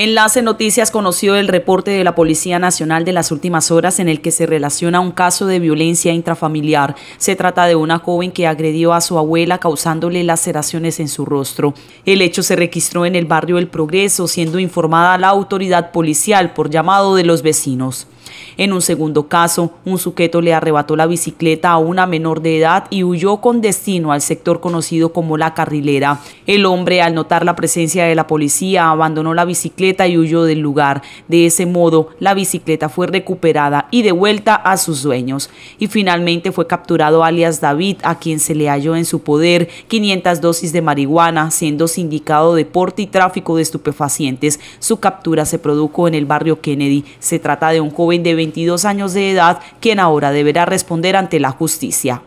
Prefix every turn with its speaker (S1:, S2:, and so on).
S1: Enlace Noticias conoció el reporte de la Policía Nacional de las últimas horas en el que se relaciona un caso de violencia intrafamiliar. Se trata de una joven que agredió a su abuela causándole laceraciones en su rostro. El hecho se registró en el barrio El Progreso, siendo informada la autoridad policial por llamado de los vecinos. En un segundo caso, un sujeto le arrebató la bicicleta a una menor de edad y huyó con destino al sector conocido como La Carrilera. El hombre, al notar la presencia de la policía, abandonó la bicicleta y huyó del lugar. De ese modo, la bicicleta fue recuperada y devuelta a sus dueños. Y finalmente fue capturado alias David, a quien se le halló en su poder 500 dosis de marihuana, siendo sindicado de porte y tráfico de estupefacientes. Su captura se produjo en el barrio Kennedy. Se trata de un joven de 22 años de edad, quien ahora deberá responder ante la justicia.